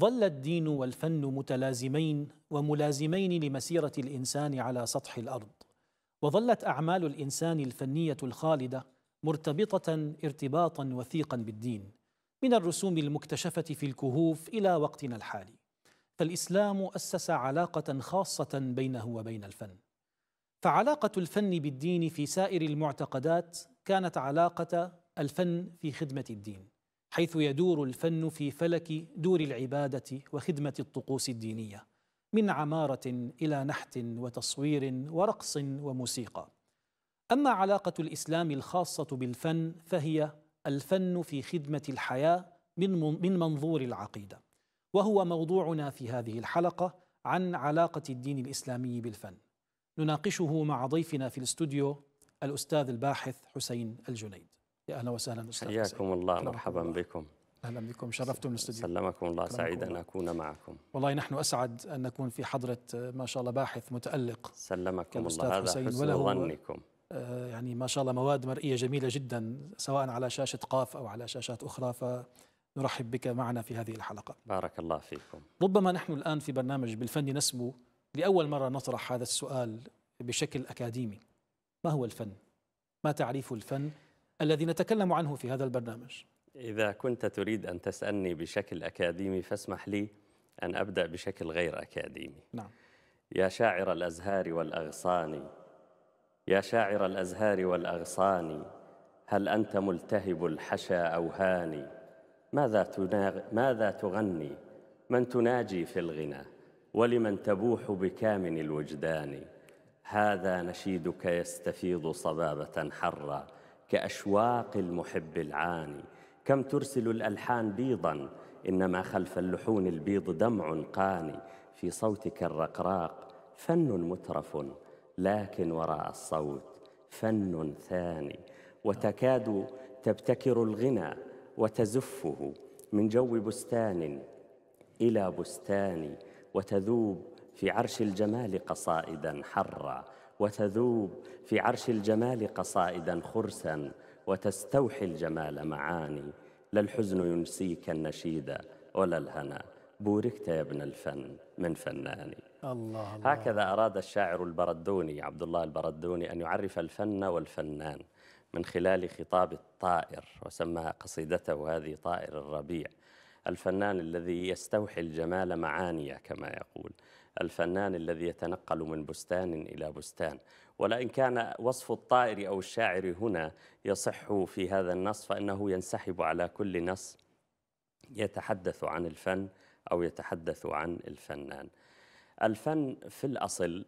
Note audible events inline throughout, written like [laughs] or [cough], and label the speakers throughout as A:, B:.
A: ظل الدين والفن متلازمين وملازمين لمسيره الانسان على سطح الارض وظلت اعمال الانسان الفنيه الخالده مرتبطه ارتباطا وثيقا بالدين من الرسوم المكتشفه في الكهوف الى وقتنا الحالي فالاسلام اسس علاقه خاصه بينه وبين الفن فعلاقه الفن بالدين في سائر المعتقدات كانت علاقه الفن في خدمه الدين حيث يدور الفن في فلك دور العباده وخدمه الطقوس الدينيه من عماره الى نحت وتصوير ورقص وموسيقى اما علاقه الاسلام الخاصه بالفن فهي الفن في خدمه الحياه من منظور العقيده وهو موضوعنا في هذه الحلقه عن علاقه الدين الاسلامي بالفن نناقشه مع ضيفنا في الاستوديو الاستاذ الباحث حسين الجنيد يا اهلا وسهلا استاذ حياكم الله مرحبا
B: الله. بكم اهلا بكم شرفتم الاستديو سلمكم الله سعيد ان اكون معكم
A: والله نحن اسعد ان نكون في حضره ما شاء الله باحث متالق
B: سلمكم الله هذا حسن ظنكم
A: آه، يعني ما شاء الله مواد مرئيه جميله جدا سواء على شاشه قاف او على شاشات اخرى فنرحب بك معنا في هذه الحلقه
B: بارك الله فيكم
A: ربما نحن الان في برنامج بالفن نسمو لاول مره نطرح هذا السؤال بشكل اكاديمي ما هو الفن ما تعريف الفن الذي نتكلم عنه في هذا البرنامج
B: إذا كنت تريد أن تسألني بشكل أكاديمي فاسمح لي أن أبدأ بشكل غير أكاديمي نعم يا شاعر الأزهار والأغصان يا شاعر الأزهار والأغصان هل أنت ملتهب الحشا أو هاني ماذا, تناغ... ماذا تغني من تناجي في الغنى ولمن تبوح بكامن الوجدان هذا نشيدك يستفيض صبابة حرّا كأشواق المحب العاني كم ترسل الألحان بيضا إنما خلف اللحون البيض دمع قاني في صوتك الرقراق فن مترف لكن وراء الصوت فن ثاني وتكاد تبتكر الغنى وتزفه من جو بستان إلى بستان وتذوب في عرش الجمال قصائدا حرا وتذوب في عرش الجمال قصائدا خرسا وتستوحي الجمال معاني لا الحزن ينسيك النشيد ولا الهنا بوركت يا ابن الفن من فناني الله الله هكذا أراد الشاعر البردوني عبد الله البردوني أن يعرف الفن والفنان من خلال خطاب الطائر وسمى قصيدته هذه طائر الربيع الفنان الذي يستوحي الجمال معانية كما يقول الفنان الذي يتنقل من بستان إلى بستان ولئن كان وصف الطائر أو الشاعر هنا يصح في هذا النص فإنه ينسحب على كل نص يتحدث عن الفن أو يتحدث عن الفنان الفن في الأصل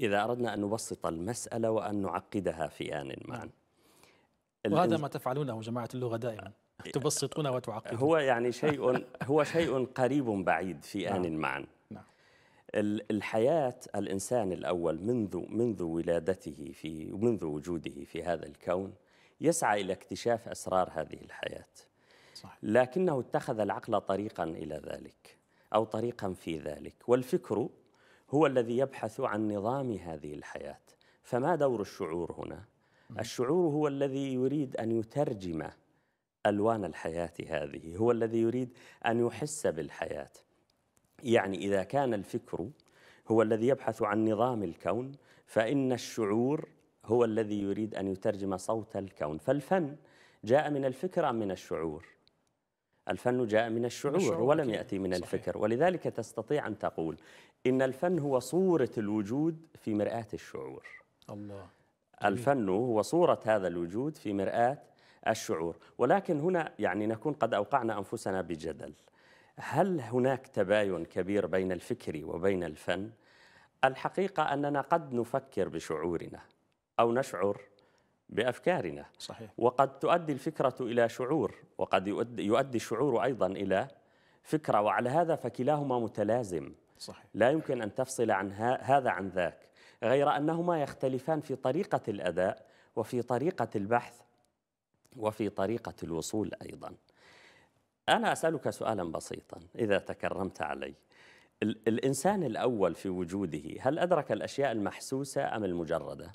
B: إذا أردنا أن نبسط المسألة وأن نعقدها في آن معا نعم. وهذا ما
A: تفعلونه جماعة اللغة دائما تبسطون وتعقدون هو يعني شيء
B: هو شيء قريب بعيد في آن معا نعم. الحياة الإنسان الأول منذ منذ ولادته في منذ وجوده في هذا الكون يسعى إلى اكتشاف أسرار هذه الحياة صح. لكنه اتخذ العقل طريقا إلى ذلك أو طريقا في ذلك والفكر هو الذي يبحث عن نظام هذه الحياة فما دور الشعور هنا؟ الشعور هو الذي يريد أن يترجم ألوان الحياة هذه هو الذي يريد أن يحس بالحياة يعني إذا كان الفكر هو الذي يبحث عن نظام الكون فإن الشعور هو الذي يريد أن يترجم صوت الكون فالفن جاء من الفكرة من الشعور الفن جاء من الشعور, الشعور ولم يأتي من الفكر ولذلك تستطيع أن تقول إن الفن هو صورة الوجود في مرآة الشعور الله الفن هو صورة هذا الوجود في مرآة الشعور ولكن هنا يعني نكون قد أوقعنا أنفسنا بجدل هل هناك تباين كبير بين الفكر وبين الفن؟ الحقيقة أننا قد نفكر بشعورنا أو نشعر بأفكارنا صحيح. وقد تؤدي الفكرة إلى شعور وقد يؤدي الشعور أيضا إلى فكرة وعلى هذا فكلاهما متلازم صحيح. لا يمكن أن تفصل عن هذا عن ذاك غير أنهما يختلفان في طريقة الأداء وفي طريقة البحث وفي طريقة الوصول أيضا أنا أسألك سؤالا بسيطا إذا تكرمت علي الإنسان الأول في وجوده هل أدرك الأشياء المحسوسة أم المجردة؟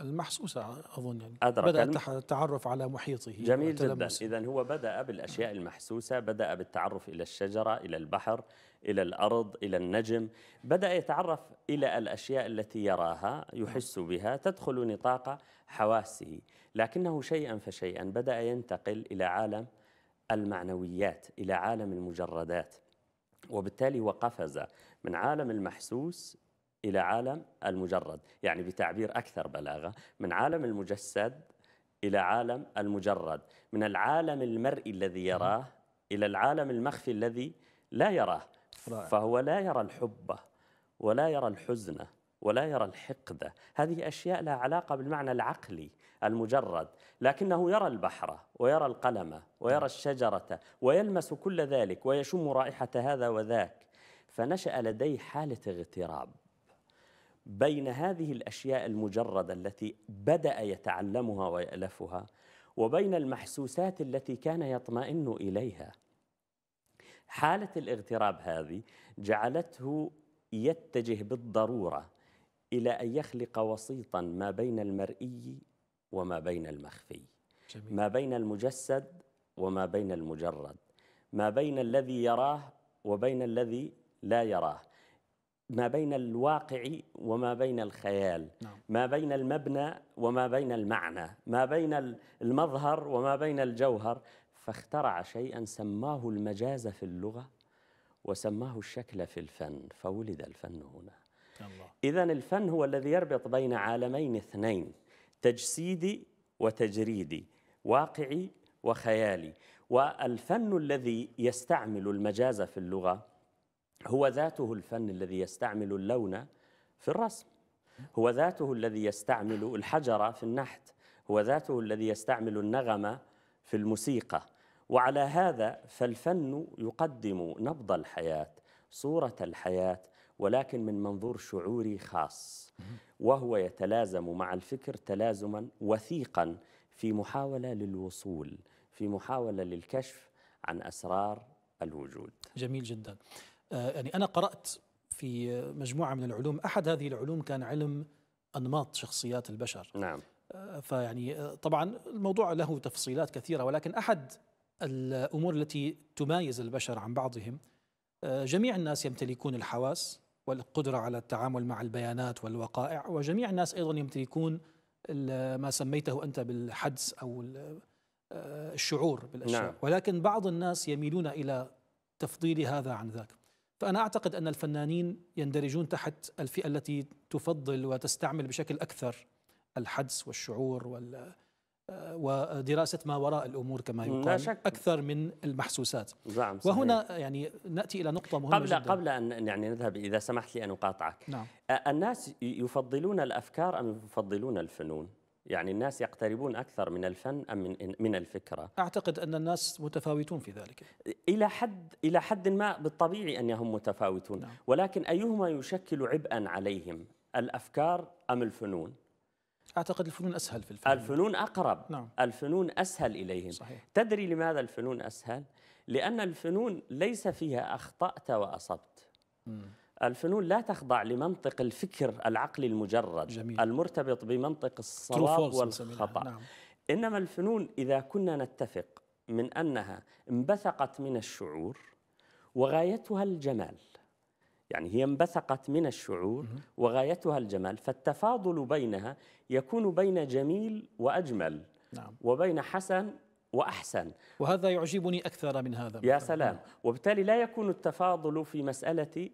A: المحسوسة أظن يعني أدرك بدأ التعرف على محيطه جميل جدا
B: إذا هو بدأ بالأشياء المحسوسة بدأ بالتعرف إلى الشجرة إلى البحر إلى الأرض إلى النجم بدأ يتعرف إلى الأشياء التي يراها يحس بها تدخل نطاق حواسه لكنه شيئا فشيئا بدأ ينتقل إلى عالم المعنويات الى عالم المجردات وبالتالي وقفز من عالم المحسوس الى عالم المجرد يعني بتعبير اكثر بلاغه من عالم المجسد الى عالم المجرد من العالم المرئي الذي يراه الى العالم المخفي الذي لا يراه فهو لا يرى الحب ولا يرى الحزن ولا يرى الحقد هذه اشياء لها علاقه بالمعنى العقلي المجرد لكنه يرى البحر ويرى القلم ويرى الشجرة ويلمس كل ذلك ويشم رائحة هذا وذاك فنشأ لديه حالة اغتراب بين هذه الأشياء المجردة التي بدأ يتعلمها ويألفها وبين المحسوسات التي كان يطمئن إليها حالة الاغتراب هذه جعلته يتجه بالضرورة إلى أن يخلق وسيطا ما بين المرئي وما بين المخفي جميل. ما بين المجسد وما بين المجرد ما بين الذي يراه وبين الذي لا يراه ما بين الواقع وما بين الخيال نعم. ما بين المبنى وما بين المعنى ما بين المظهر وما بين الجوهر فاخترع شيئا سماه المجاز في اللغة وسماه الشكل في الفن فولد الفن هنا الله. الفن هو الذي يربط بين عالمين اثنين تجسيدي وتجريدي واقعي وخيالي والفن الذي يستعمل المجاز في اللغة هو ذاته الفن الذي يستعمل اللون في الرسم هو ذاته الذي يستعمل الحجر في النحت هو ذاته الذي يستعمل النغمة في الموسيقى وعلى هذا فالفن يقدم نبض الحياة صورة الحياة ولكن من منظور شعوري خاص وهو يتلازم مع الفكر تلازما وثيقا في محاولة للوصول في محاولة للكشف عن أسرار الوجود جميل جدا آه،
A: يعني أنا قرأت في مجموعة من العلوم أحد هذه العلوم كان علم أنماط شخصيات البشر نعم آه، فيعني آه، طبعا الموضوع له تفصيلات كثيرة ولكن أحد الأمور التي تمايز البشر عن بعضهم جميع الناس يمتلكون الحواس والقدرة على التعامل مع البيانات والوقائع وجميع الناس أيضا يمتلكون ما سميته أنت بالحدس أو آه، الشعور بالأشياء نعم. ولكن بعض الناس يميلون إلى تفضيل هذا عن ذاك فأنا أعتقد أن الفنانين يندرجون تحت الفئة التي تفضل وتستعمل بشكل أكثر الحدس والشعور وال ودراسة ما وراء الأمور
B: كما يقال شك.
A: أكثر من المحسوسات
B: نعم وهنا
A: يعني نأتي إلى
B: نقطة مهمة قبل جدا. قبل أن يعني نذهب إذا سمحت لي أن أقاطعك نعم. الناس يفضلون الأفكار أم يفضلون الفنون؟ يعني الناس يقتربون أكثر من الفن أم من من الفكرة؟
A: أعتقد أن الناس متفاوتون في ذلك.
B: إلى حد إلى حد ما بالطبيعي أنهم متفاوتون، نعم. ولكن أيهما يشكل عبئا عليهم؟ الأفكار أم الفنون؟
A: أعتقد الفنون أسهل في الفنون الفنون
B: أقرب نعم. الفنون أسهل إليهم صحيح. تدري لماذا الفنون أسهل؟ لأن الفنون ليس فيها أخطأت وأصبت مم. الفنون لا تخضع لمنطق الفكر العقلي المجرد جميل. المرتبط بمنطق الصواب والخطأ نعم. إنما الفنون إذا كنا نتفق من أنها انبثقت من الشعور وغايتها الجمال يعني هي انبثقت من الشعور وغايتها الجمال فالتفاضل بينها يكون بين جميل وأجمل نعم. وبين حسن وأحسن وهذا يعجبني أكثر من هذا يا سلام وبالتالي لا يكون التفاضل في مسألة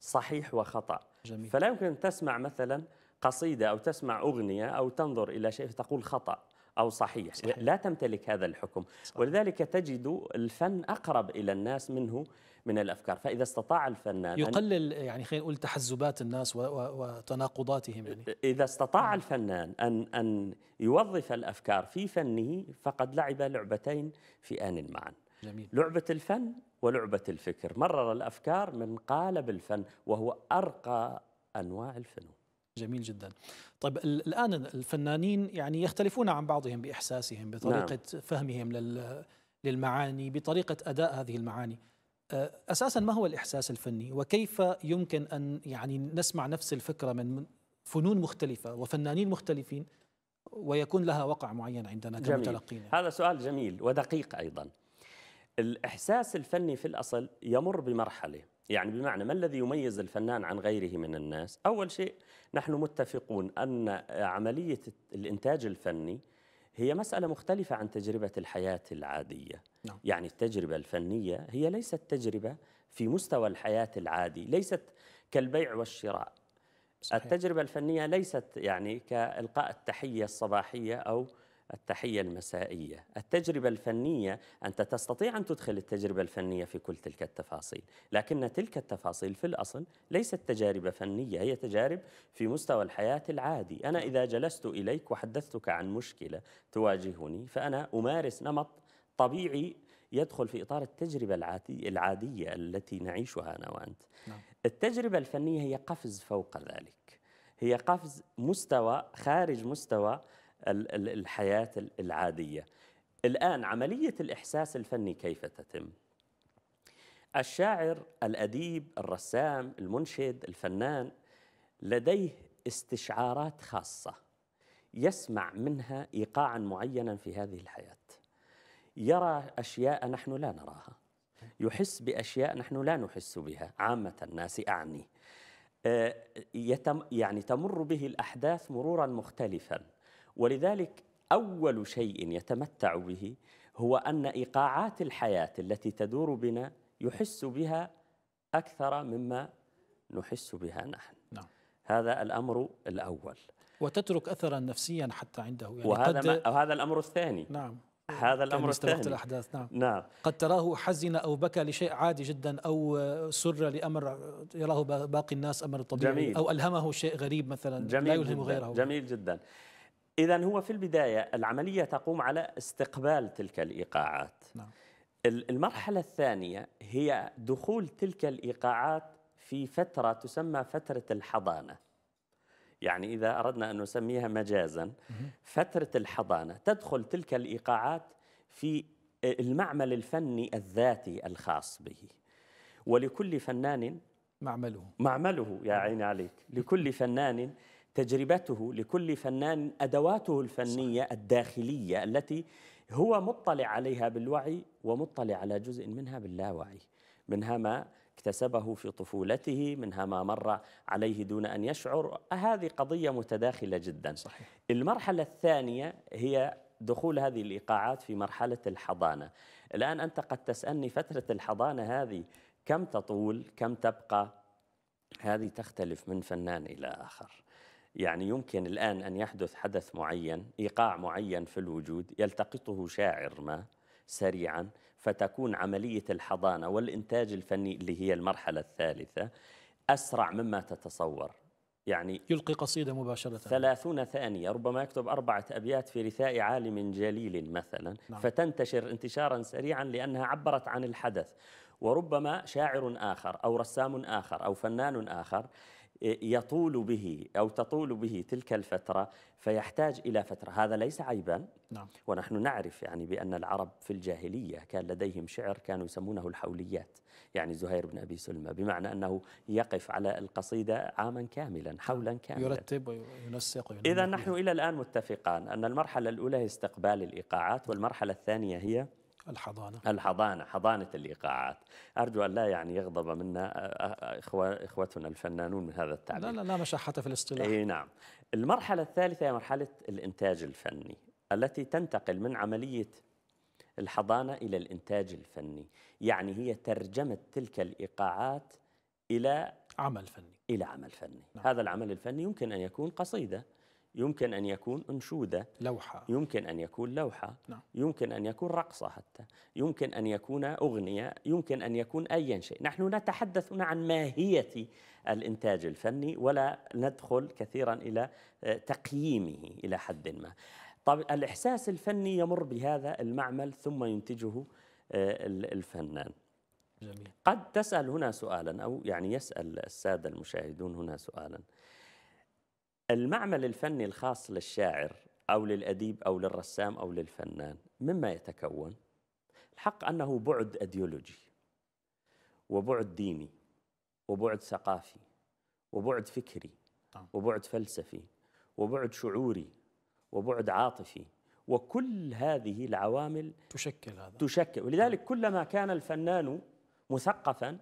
B: صحيح وخطأ جميل. فلا يمكن أن تسمع مثلا قصيدة أو تسمع أغنية أو تنظر إلى شيء فتقول خطأ أو صحيح, صحيح. لا تمتلك هذا الحكم ولذلك تجد الفن أقرب إلى الناس منه من الافكار فاذا استطاع الفنان يقلل
A: يعني خلينا نقول تحزبات الناس وتناقضاتهم يعني
B: اذا استطاع نعم. الفنان ان ان يوظف الافكار في فنه فقد لعب لعبتين في ان معا جميل. لعبه الفن ولعبه الفكر مرر الافكار من قالب الفن وهو ارقى انواع الفنون جميل جدا طيب
A: الآن الفنانين يعني يختلفون عن بعضهم بإحساسهم بطريقة نعم. فهمهم للمعاني بطريقة أداء هذه المعاني أساسا ما هو الإحساس الفني وكيف يمكن أن يعني نسمع نفس الفكرة من فنون مختلفة وفنانين مختلفين ويكون لها وقع معين عندنا كمتلقين جميل.
B: هذا سؤال جميل ودقيق أيضا الإحساس الفني في الأصل يمر بمرحلة يعني بمعنى ما الذي يميز الفنان عن غيره من الناس أول شيء نحن متفقون أن عملية الإنتاج الفني هي مسألة مختلفة عن تجربة الحياة العادية نعم. يعني التجربة الفنية هي ليست تجربة في مستوى الحياة العادي ليست كالبيع والشراء صحيح. التجربة الفنية ليست يعني كإلقاء التحية الصباحية أو التحية المسائية التجربة الفنية أنت تستطيع أن تدخل التجربة الفنية في كل تلك التفاصيل لكن تلك التفاصيل في الأصل ليست تجارب فنية هي تجارب في مستوى الحياة العادي أنا إذا جلست إليك وحدثتك عن مشكلة تواجهني فأنا أمارس نمط طبيعي يدخل في إطار التجربة العادية, العادية التي نعيشها أنا وأنت نعم. التجربة الفنية هي قفز فوق ذلك هي قفز مستوى خارج مستوى الحياة العادية الآن عملية الإحساس الفني كيف تتم؟ الشاعر الأديب الرسام المنشد الفنان لديه استشعارات خاصة يسمع منها إيقاعا معينا في هذه الحياة يرى أشياء نحن لا نراها يحس بأشياء نحن لا نحس بها عامة الناس أعني آه، يتم يعني تمر به الأحداث مرورا مختلفا ولذلك أول شيء يتمتع به هو أن إيقاعات الحياة التي تدور بنا يحس بها أكثر مما نحس بها نحن نعم. هذا الأمر الأول
A: وتترك أثرا نفسيا حتى عنده يعني وهذا, قد ما
B: وهذا الأمر الثاني نعم هذا الامر الثاني الاحداث نعم. نعم
A: قد تراه حزن او بكى لشيء عادي جدا او سر لامر يراه باقي الناس امر طبيعي جميل. او الهمه شيء غريب مثلا
B: جميل لا يلهم جداً. غيره جميل جدا إذا هو في البداية العملية تقوم على استقبال تلك الإيقاعات نعم. المرحلة الثانية هي دخول تلك الإيقاعات في فترة تسمى فترة الحضانة يعني إذا أردنا أن نسميها مجازا فترة الحضانة تدخل تلك الإيقاعات في المعمل الفني الذاتي الخاص به ولكل فنان معمله معمله يا عيني عليك لكل فنان تجربته لكل فنان ادواته الفنيه صحيح. الداخليه التي هو مطلع عليها بالوعي ومطلع على جزء منها باللاوعي منها ما اكتسبه في طفولته منها ما مر عليه دون ان يشعر هذه قضيه متداخله جدا صحيح. المرحله الثانيه هي دخول هذه الايقاعات في مرحله الحضانه الان انت قد تسالني فتره الحضانه هذه كم تطول كم تبقى هذه تختلف من فنان الى اخر يعني يمكن الآن أن يحدث حدث معين إيقاع معين في الوجود يلتقطه شاعر ما سريعا فتكون عملية الحضانة والإنتاج الفني اللي هي المرحلة الثالثة أسرع مما تتصور يعني يلقي قصيدة مباشرة ثلاثون ثانية ربما يكتب أربعة أبيات في رثاء عالم جليل مثلا نعم. فتنتشر انتشارا سريعا لأنها عبرت عن الحدث وربما شاعر آخر أو رسام آخر أو فنان آخر يطول به أو تطول به تلك الفترة فيحتاج إلى فترة هذا ليس عيبا نعم. ونحن نعرف يعني بأن العرب في الجاهلية كان لديهم شعر كانوا يسمونه الحوليات يعني زهير بن أبي سلمة بمعنى أنه يقف على القصيدة عاما كاملا نعم. حولا كاملا
A: يرتب وينسق إذا
B: نحن إلى الآن متفقان أن المرحلة الأولى هي استقبال الإيقاعات والمرحلة الثانية هي الحضانة الحضانة حضانة الإيقاعات أرجو أن لا يعني يغضب منا إخوتنا الفنانون من هذا التعبير لا لا لا مشاحة في الاصطلاح أي نعم المرحلة الثالثة هي مرحلة الإنتاج الفني التي تنتقل من عملية الحضانة إلى الإنتاج الفني يعني هي ترجمة تلك الإيقاعات إلى عمل فني إلى عمل فني نعم. هذا العمل الفني يمكن أن يكون قصيدة يمكن أن يكون أنشودة لوحة يمكن أن يكون لوحة نعم. يمكن أن يكون رقصة حتى يمكن أن يكون أغنية يمكن أن يكون أي شيء نحن نتحدث هنا عن ماهية الإنتاج الفني ولا ندخل كثيرا إلى آه، تقييمه إلى حد ما طب الإحساس الفني يمر بهذا المعمل ثم ينتجه آه، الفنان جميل. قد تسأل هنا سؤالا أو يعني يسأل السادة المشاهدون هنا سؤالا المعمل الفني الخاص للشاعر أو للأديب أو للرسام أو للفنان مما يتكون الحق أنه بعد أديولوجي وبعد ديني وبعد ثقافي وبعد فكري نعم. وبعد فلسفي وبعد شعوري وبعد عاطفي وكل هذه العوامل تشكل هذا تشكل ولذلك نعم. كلما كان الفنان مثقفا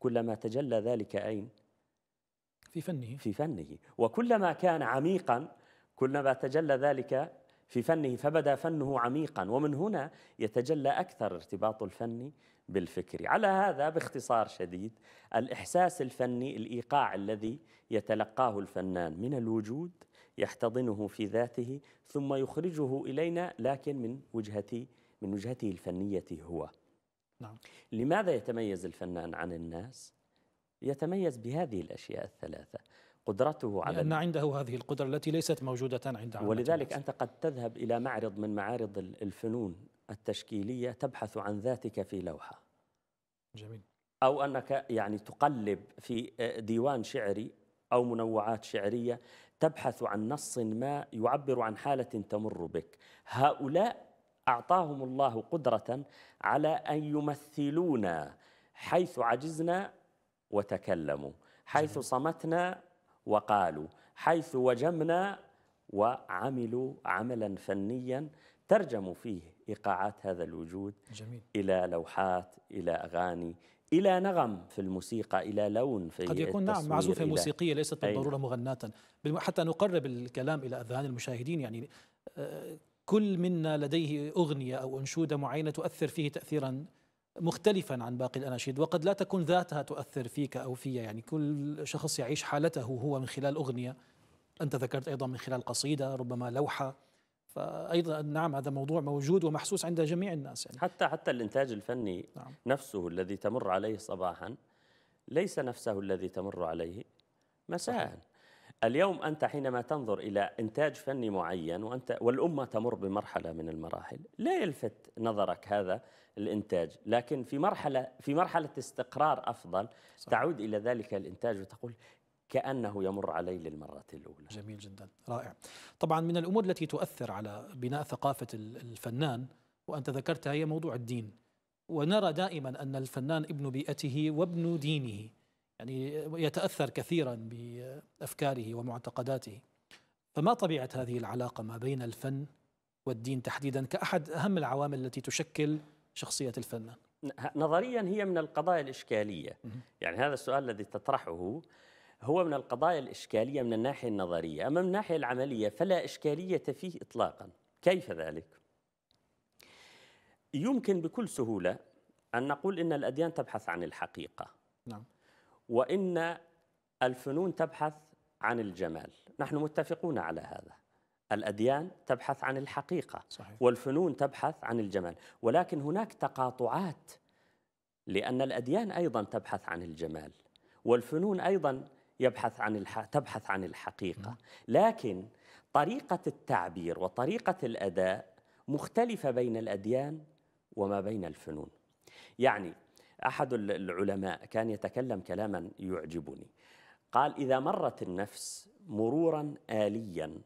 B: كلما تجلى ذلك أين؟ في فنه في فنه وكلما كان عميقا كلما تجلى ذلك في فنه فبدا فنه عميقا ومن هنا يتجلى اكثر ارتباط الفن بالفكر على هذا باختصار شديد الاحساس الفني الايقاع الذي يتلقاه الفنان من الوجود يحتضنه في ذاته ثم يخرجه الينا لكن من وجهتي من وجهته الفنيه هو نعم. لماذا يتميز الفنان عن الناس يتميز بهذه الأشياء الثلاثة قدرته على لأن
A: عنده هذه القدرة التي ليست موجودة عند ولذلك أنت
B: قد تذهب إلى معرض من معارض الفنون التشكيلية تبحث عن ذاتك في لوحة جميل أو أنك يعني تقلب في آه، ديوان شعري أو منوعات شعرية تبحث عن نص ما يعبر عن حالة تمر بك هؤلاء أعطاهم الله قدرة على أن يمثلونا حيث عجزنا وتكلموا حيث صمتنا وقالوا حيث وجمنا وعملوا عملا فنيا ترجموا فيه إيقاعات هذا الوجود جميل. إلى لوحات إلى أغاني إلى نغم في الموسيقى إلى لون في قد يكون نعم معزوفة موسيقية ليست بالضرورة نعم.
A: مغناة حتى نقرب الكلام إلى أذهان المشاهدين يعني آه، كل منا لديه أغنية أو أنشودة معينة تؤثر فيه تأثيرا مختلفا عن باقي الأناشيد وقد لا تكون ذاتها تؤثر فيك أو فيا يعني كل شخص يعيش حالته هو من خلال أغنية أنت ذكرت أيضا من خلال قصيدة ربما لوحة فايضا نعم هذا موضوع موجود ومحسوس عند جميع
B: الناس يعني حتى حتى الانتاج الفني نعم. نفسه الذي تمر عليه صباحا ليس نفسه الذي تمر عليه مساء صحيح. اليوم أنت حينما تنظر إلى إنتاج فني معين وأنت والأمة تمر بمرحلة من المراحل لا يلفت نظرك هذا الإنتاج لكن في مرحلة في مرحلة استقرار أفضل صح. تعود إلى ذلك الإنتاج وتقول كأنه يمر علي للمرة الأولى جميل جدا
A: رائع طبعا من الأمور التي تؤثر على بناء ثقافة الفنان وأنت ذكرتها هي موضوع الدين ونرى دائما أن الفنان ابن بيئته وابن دينه يعني يتاثر كثيرا بافكاره ومعتقداته فما طبيعه هذه العلاقه ما بين الفن والدين تحديدا كاحد اهم العوامل التي تشكل شخصيه الفنان
B: نعم، نظريا هي من القضايا الاشكاليه يعني هذا السؤال الذي تطرحه هو من القضايا الاشكاليه من الناحيه النظريه اما من الناحيه العمليه فلا اشكاليه فيه اطلاقا كيف ذلك يمكن بكل سهوله ان نقول ان الاديان تبحث عن الحقيقه نعم وإن الفنون تبحث عن الجمال نحن متفقون على هذا الأديان تبحث عن الحقيقة صحيح. والفنون تبحث عن الجمال ولكن هناك تقاطعات لأن الأديان أيضا تبحث عن الجمال والفنون أيضا يبحث عن الح... تبحث عن الحقيقة نعم. لكن طريقة التعبير وطريقة الأداء مختلفة بين الأديان وما بين الفنون يعني أحد العلماء كان يتكلم كلاما يعجبني قال إذا مرت النفس مرورا آليا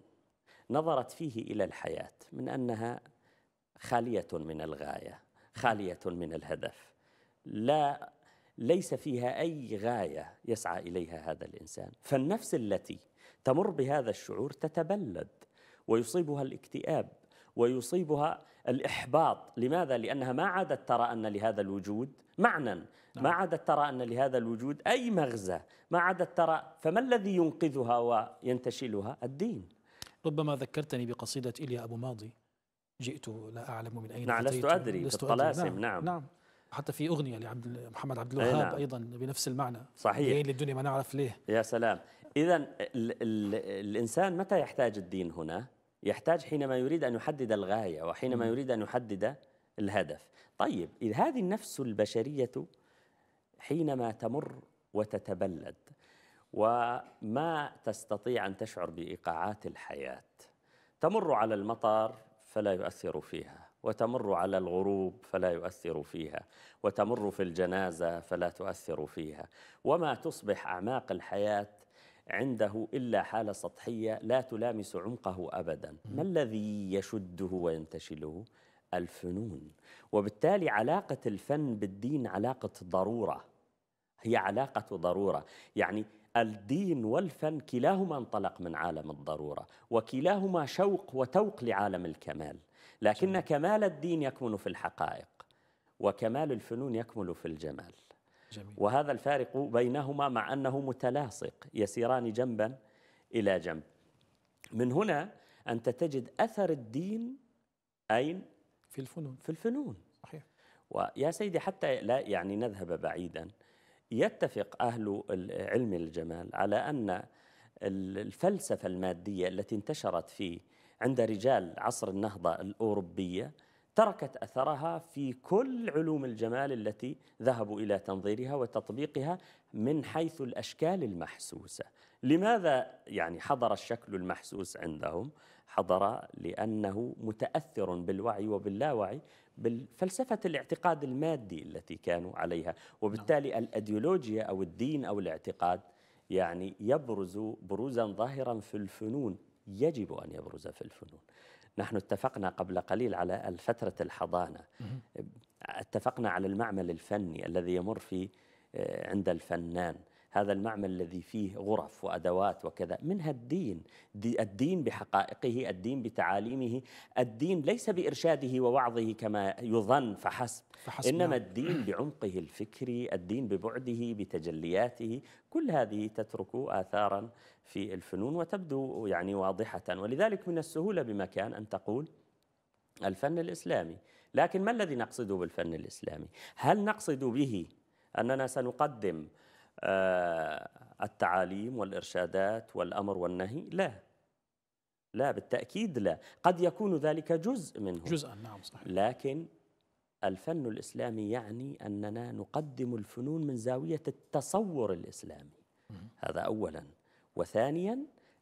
B: نظرت فيه إلى الحياة من أنها خالية من الغاية خالية من الهدف لا ليس فيها أي غاية يسعى إليها هذا الإنسان فالنفس التي تمر بهذا الشعور تتبلد ويصيبها الاكتئاب ويصيبها الإحباط لماذا؟ لأنها ما عادت ترى أن لهذا الوجود معنى ما نعم. عادت ترى أن لهذا الوجود أي مغزى ما عادت ترى فما الذي ينقذها وينتشلها؟ الدين
A: ربما ذكرتني بقصيدة إليا أبو ماضي جئت لا أعلم من أين نعم لست أدري بالطلاسم نعم, نعم, نعم حتى في أغنية لعبد محمد عبد الوهاب نعم. أيضا بنفس المعنى صحيح
B: جايين للدنيا ما نعرف ليه يا سلام إذا الإنسان متى يحتاج الدين هنا؟ يحتاج حينما يريد أن يحدد الغاية وحينما يريد أن يحدد الهدف طيب إذ هذه النفس البشرية حينما تمر وتتبلد وما تستطيع أن تشعر بإيقاعات الحياة تمر على المطر فلا يؤثر فيها وتمر على الغروب فلا يؤثر فيها وتمر في الجنازة فلا تؤثر فيها وما تصبح أعماق الحياة عنده إلا حالة سطحية لا تلامس عمقه أبدا ما الذي يشده وينتشله؟ الفنون وبالتالي علاقة الفن بالدين علاقة ضرورة هي علاقة ضرورة يعني الدين والفن كلاهما انطلق من عالم الضرورة وكلاهما شوق وتوق لعالم الكمال لكن كمال الدين يكمن في الحقائق وكمال الفنون يكمن في الجمال جميل. وهذا الفارق بينهما مع أنه متلاصق يسيران جنبا إلى جنب من هنا أنت تجد أثر الدين أين؟ في الفنون في الفنون صحيح ويا سيدي حتى لا يعني نذهب بعيدا يتفق أهل علم الجمال على أن الفلسفة المادية التي انتشرت في عند رجال عصر النهضة الأوروبية تركت اثرها في كل علوم الجمال التي ذهبوا الى تنظيرها وتطبيقها من حيث الاشكال المحسوسه. لماذا يعني حضر الشكل المحسوس عندهم؟ حضر لانه متاثر بالوعي وباللاوعي بالفلسفه الاعتقاد المادي التي كانوا عليها، وبالتالي نعم. الاديولوجيا او الدين او الاعتقاد يعني يبرز بروزا ظاهرا في الفنون، يجب ان يبرز في الفنون. نحن اتفقنا قبل قليل على فترة الحضانة اتفقنا على المعمل الفني الذي يمر في آه، عند الفنان هذا المعمل الذي فيه غرف وادوات وكذا منها الدين الدين بحقائقه الدين بتعاليمه الدين ليس بارشاده ووعظه كما يظن فحسب, فحسب نعم. انما الدين بعمقه الفكري الدين ببعده بتجلياته كل هذه تترك اثارا في الفنون وتبدو يعني واضحه ولذلك من السهوله بمكان ان تقول الفن الاسلامي لكن ما الذي نقصده بالفن الاسلامي هل نقصد به اننا سنقدم آه، التعاليم والإرشادات والأمر والنهي لا لا بالتأكيد لا قد يكون ذلك جزء منه جزءا نعم صحيح لكن الفن الإسلامي يعني أننا نقدم الفنون من زاوية التصور الإسلامي هذا أولا وثانيا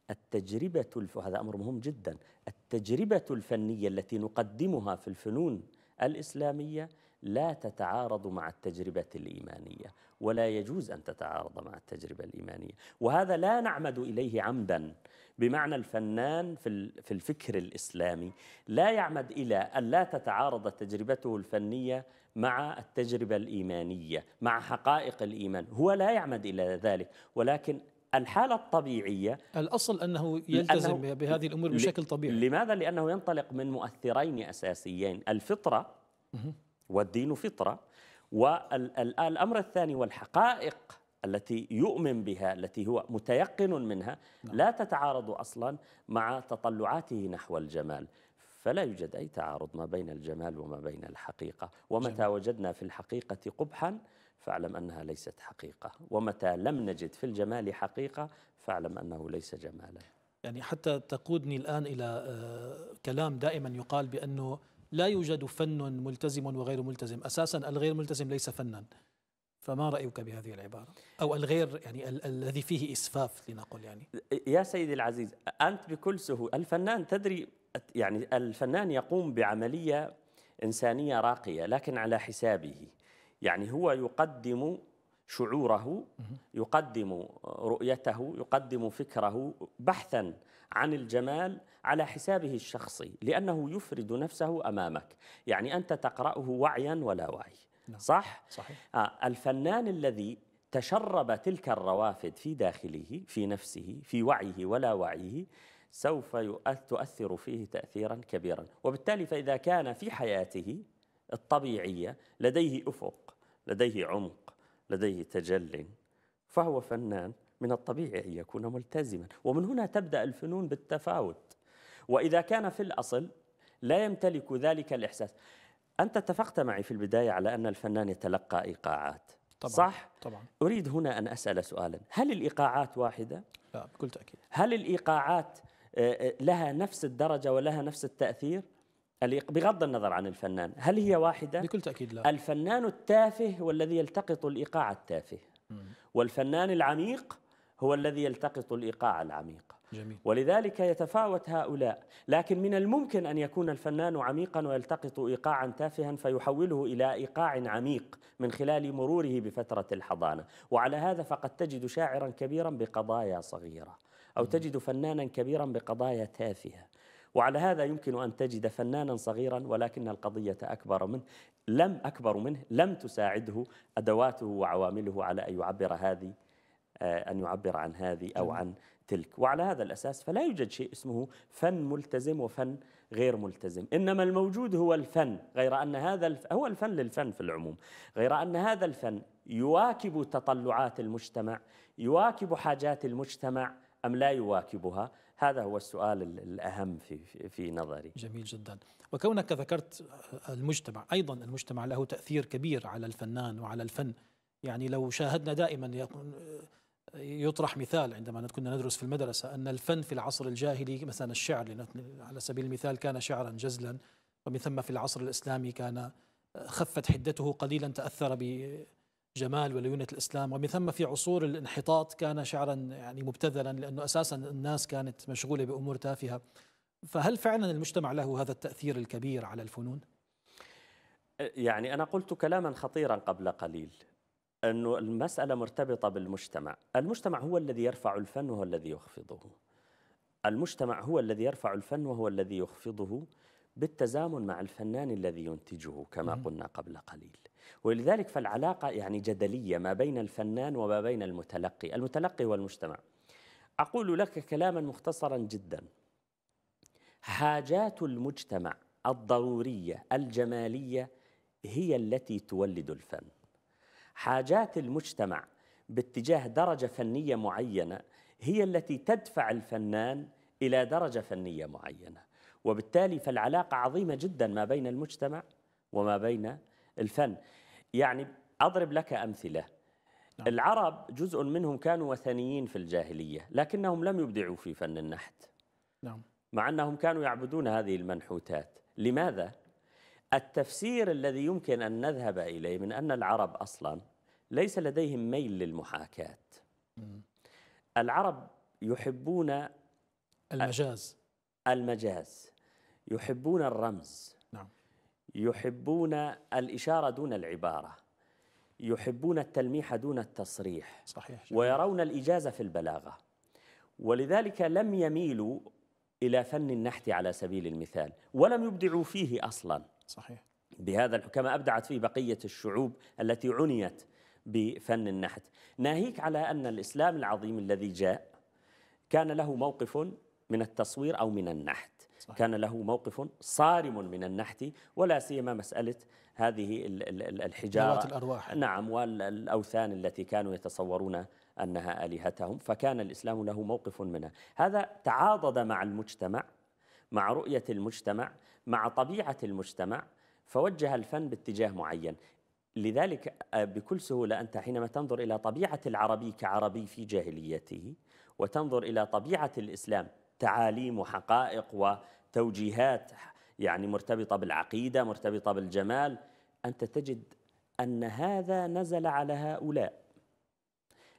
B: التجربة الف... هذا أمر مهم جدا التجربة الفنية التي نقدمها في الفنون الإسلامية لا تتعارض مع التجربة الإيمانية ولا يجوز أن تتعارض مع التجربة الإيمانية وهذا لا نعمد إليه عمدا بمعنى الفنان في الفكر الإسلامي لا يعمد إلى أن لا تتعارض تجربته الفنية مع التجربة الإيمانية مع حقائق الإيمان هو لا يعمد إلى ذلك ولكن الحالة الطبيعية
A: الأصل أنه يلتزم لأنه بهذه الأمور بشكل
B: طبيعي لماذا؟ لأنه ينطلق من مؤثرين أساسيين الفطرة والدين فطرة والأمر الثاني والحقائق التي يؤمن بها التي هو متيقن منها نعم. لا تتعارض أصلا مع تطلعاته نحو الجمال فلا يوجد أي تعارض ما بين الجمال وما بين الحقيقة ومتى وجدنا في الحقيقة قبحا فاعلم أنها ليست حقيقة ومتى لم نجد في الجمال حقيقة فاعلم أنه ليس جمالا
A: يعني حتى تقودني الآن إلى آه، كلام دائما يقال بأنه لا يوجد فن ملتزم وغير ملتزم أساسا الغير ملتزم ليس فنا فما رأيك بهذه العبارة أو الغير يعني ال الذي فيه إسفاف لنقل يعني
B: يا سيدي العزيز أنت بكل سهولة الفنان تدري يعني الفنان يقوم بعملية إنسانية راقية لكن على حسابه يعني هو يقدم شعوره يقدم رؤيته يقدم فكره بحثا عن الجمال على حسابه الشخصي لأنه يفرد نفسه أمامك يعني أنت تقرأه وعيا ولا وعي نعم. صح؟ صحيح آه الفنان الذي تشرب تلك الروافد في داخله في نفسه في وعيه ولا وعيه سوف تؤثر فيه تأثيرا كبيرا وبالتالي فإذا كان في حياته الطبيعية لديه أفق لديه عمق لديه تجل فهو فنان من الطبيعي أن يكون ملتزما ومن هنا تبدأ الفنون بالتفاوت وإذا كان في الأصل لا يمتلك ذلك الإحساس أنت اتفقت معي في البداية على أن الفنان يتلقى إيقاعات طبعا صح؟ طبعا أريد هنا أن أسأل سؤالا هل الإيقاعات واحدة؟ لا بكل تأكيد هل الإيقاعات آه، آه، لها نفس الدرجة ولها نفس التأثير؟ بغض النظر عن الفنان هل هي واحدة؟ بكل تأكيد لا الفنان التافه والذي يلتقط الإيقاع التافه والفنان العميق هو الذي يلتقط الإيقاع العميق جميل. ولذلك يتفاوت هؤلاء لكن من الممكن أن يكون الفنان عميقا ويلتقط إيقاعا تافها فيحوله إلى إيقاع عميق من خلال مروره بفترة الحضانة وعلى هذا فقد تجد شاعرا كبيرا بقضايا صغيرة أو تجد فنانا كبيرا بقضايا تافهة وعلى هذا يمكن أن تجد فنانا صغيرا ولكن القضية أكبر منه لم أكبر منه لم تساعده أدواته وعوامله على أن يعبر هذه آه، أن يعبر عن هذه أو نعم. عن تلك وعلى هذا الأساس فلا يوجد شيء اسمه فن ملتزم وفن غير ملتزم إنما الموجود هو الفن غير أن هذا الف... هو الفن للفن في العموم غير أن هذا الفن يواكب تطلعات المجتمع يواكب حاجات المجتمع أم لا يواكبها هذا هو السؤال الأهم في, في نظري
A: جميل جدا وكونك ذكرت المجتمع أيضا المجتمع له تأثير كبير على الفنان وعلى الفن يعني لو شاهدنا دائما يطرح مثال عندما كنا ندرس في المدرسة أن الفن في العصر الجاهلي مثلا الشعر على سبيل المثال كان شعرا جزلا ومن ثم في العصر الإسلامي كان آه، خفت حدته قليلا تأثر بجمال وليونة الإسلام ومن ثم في عصور الانحطاط كان شعرا يعني مبتذلا لأنه أساسا الناس كانت مشغولة بأمور تافهة فهل فعلا المجتمع له هذا التأثير الكبير على الفنون؟
B: يعني أنا قلت كلاما خطيرا قبل قليل أنه المسألة مرتبطة بالمجتمع المجتمع هو الذي يرفع الفن وهو الذي يخفضه المجتمع هو الذي يرفع الفن وهو الذي يخفضه بالتزامن مع الفنان الذي ينتجه كما قلنا قبل قليل ولذلك فالعلاقة يعني جدلية ما بين الفنان وما بين المتلقي المتلقي هو المجتمع أقول لك كلاما مختصرا جدا حاجات المجتمع الضرورية الجمالية هي التي تولد الفن حاجات المجتمع باتجاه درجة فنية معينة هي التي تدفع الفنان إلى درجة فنية معينة وبالتالي فالعلاقة عظيمة جدا ما بين المجتمع وما بين الفن يعني أضرب لك أمثلة نعم. العرب جزء منهم كانوا وثنيين في الجاهلية لكنهم لم يبدعوا في فن النحت نعم. مع أنهم كانوا يعبدون هذه المنحوتات لماذا؟ التفسير الذي يمكن أن نذهب إليه من أن العرب أصلا ليس لديهم ميل للمحاكاة العرب يحبون
A: المجاز
B: المجاز يحبون الرمز نعم. يحبون الإشارة دون العبارة يحبون التلميح دون التصريح صحيح جميل. ويرون الإجازة في البلاغة ولذلك لم يميلوا إلى فن النحت على سبيل المثال ولم يبدعوا فيه أصلا صحيح بهذا كما أبدعت فيه بقية الشعوب التي عنيت بفن النحت ناهيك على أن الإسلام العظيم الذي جاء كان له موقف من التصوير أو من النحت صحيح. كان له موقف صارم من النحت ولا سيما مسألة هذه الحجارة الأرواح نعم والأوثان التي كانوا يتصورون أنها آلهتهم فكان الإسلام له موقف منها هذا تعاضد مع المجتمع مع رؤية المجتمع مع طبيعة المجتمع فوجه الفن باتجاه معين لذلك آه، بكل سهولة أنت حينما تنظر إلى طبيعة العربي كعربي في جاهليته وتنظر إلى طبيعة الإسلام تعاليم وحقائق وتوجيهات يعني مرتبطة بالعقيدة مرتبطة بالجمال أنت تجد أن هذا نزل على هؤلاء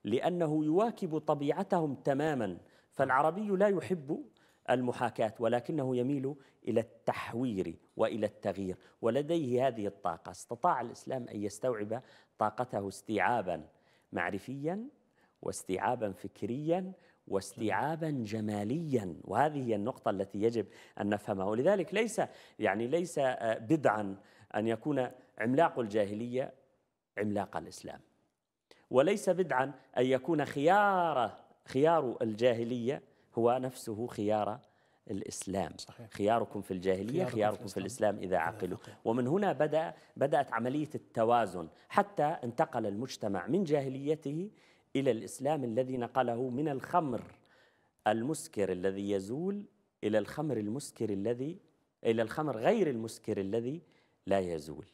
B: لأنه يواكب طبيعتهم تماما فالعربي لا يحب المحاكاة ولكنه يميل إلى التحوير وإلى التغيير ولديه هذه الطاقة استطاع الإسلام أن يستوعب طاقته استيعابا معرفيا واستيعابا فكريا واستيعابا جماليا وهذه هي النقطة التي يجب أن نفهمها ولذلك ليس يعني ليس آه، بدعا أن يكون عملاق الجاهلية عملاق الإسلام وليس بدعا أن يكون خيار خيار الجاهلية هو نفسه خيار الإسلام صحيح. خياركم في الجاهلية خياركم, خياركم في, في الإسلام إذا عقلوا ومن هنا بدأ بدأت عملية التوازن حتى انتقل المجتمع من جاهليته إلى الإسلام الذي نقله من الخمر المسكر الذي يزول إلى الخمر المسكر الذي إلى الخمر غير المسكر الذي لا يزول